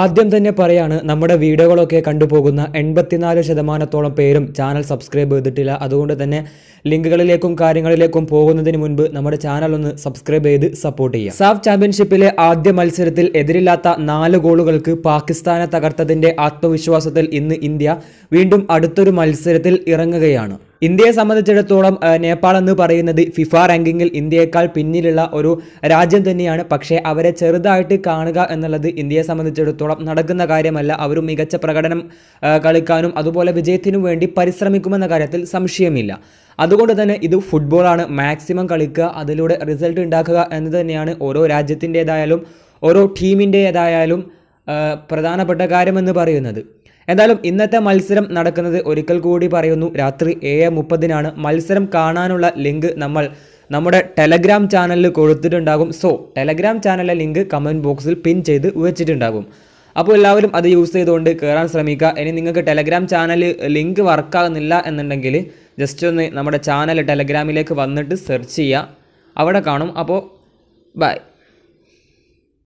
ആദ്യം തന്നെ പറയാണ് നമ്മുടെ വീഡിയോകളൊക്കെ കണ്ടുപോകുന്ന എൺപത്തിനാല് ശതമാനത്തോളം പേരും ചാനൽ സബ്സ്ക്രൈബ് ചെയ്തിട്ടില്ല അതുകൊണ്ട് തന്നെ ലിങ്കുകളിലേക്കും കാര്യങ്ങളിലേക്കും പോകുന്നതിന് മുൻപ് നമ്മുടെ ചാനൽ ഒന്ന് സബ്സ്ക്രൈബ് ചെയ്ത് സപ്പോർട്ട് ചെയ്യുക സാഫ് ചാമ്പ്യൻഷിപ്പിലെ ആദ്യ മത്സരത്തിൽ എതിരില്ലാത്ത നാല് ഗോളുകൾക്ക് പാകിസ്ഥാനെ തകർത്തതിന്റെ ആത്മവിശ്വാസത്തിൽ ഇന്ന് ഇന്ത്യ വീണ്ടും അടുത്തൊരു മത്സരത്തിൽ ഇറങ്ങുകയാണ് ഇന്ത്യയെ സംബന്ധിച്ചിടത്തോളം നേപ്പാൾ എന്ന് പറയുന്നത് ഫിഫ റാങ്കിങ്ങിൽ ഇന്ത്യയേക്കാൾ പിന്നിലുള്ള ഒരു രാജ്യം തന്നെയാണ് പക്ഷേ അവരെ ചെറുതായിട്ട് കാണുക എന്നുള്ളത് ഇന്ത്യയെ സംബന്ധിച്ചിടത്തോളം നടക്കുന്ന കാര്യമല്ല അവർ മികച്ച പ്രകടനം കളിക്കാനും അതുപോലെ വിജയത്തിനു വേണ്ടി പരിശ്രമിക്കുമെന്ന കാര്യത്തിൽ സംശയമില്ല അതുകൊണ്ട് തന്നെ ഇത് ഫുട്ബോളാണ് മാക്സിമം കളിക്കുക അതിലൂടെ റിസൾട്ട് ഉണ്ടാക്കുക എന്ന് തന്നെയാണ് ഓരോ രാജ്യത്തിൻ്റേതായാലും ഓരോ ടീമിൻ്റെതായാലും പ്രധാനപ്പെട്ട കാര്യമെന്ന് പറയുന്നത് എന്തായാലും ഇന്നത്തെ മത്സരം നടക്കുന്നത് ഒരിക്കൽ കൂടി പറയുന്നു രാത്രി ഏഴ് മുപ്പതിനാണ് മത്സരം കാണാനുള്ള ലിങ്ക് നമ്മൾ നമ്മുടെ ടെലഗ്രാം ചാനലിൽ കൊടുത്തിട്ടുണ്ടാകും സോ ടെലഗ്രാം ചാനലിലെ ലിങ്ക് കമൻറ്റ് ബോക്സിൽ പിൻ ചെയ്ത് വെച്ചിട്ടുണ്ടാകും അപ്പോൾ എല്ലാവരും അത് യൂസ് ചെയ്തുകൊണ്ട് കയറാൻ ശ്രമിക്കുക ഇനി നിങ്ങൾക്ക് ടെലഗ്രാം ചാനൽ ലിങ്ക് വർക്കാകുന്നില്ല എന്നുണ്ടെങ്കിൽ ജസ്റ്റ് ഒന്ന് നമ്മുടെ ചാനൽ ടെലഗ്രാമിലേക്ക് വന്നിട്ട് സെർച്ച് ചെയ്യുക അവിടെ കാണും അപ്പോൾ ബൈ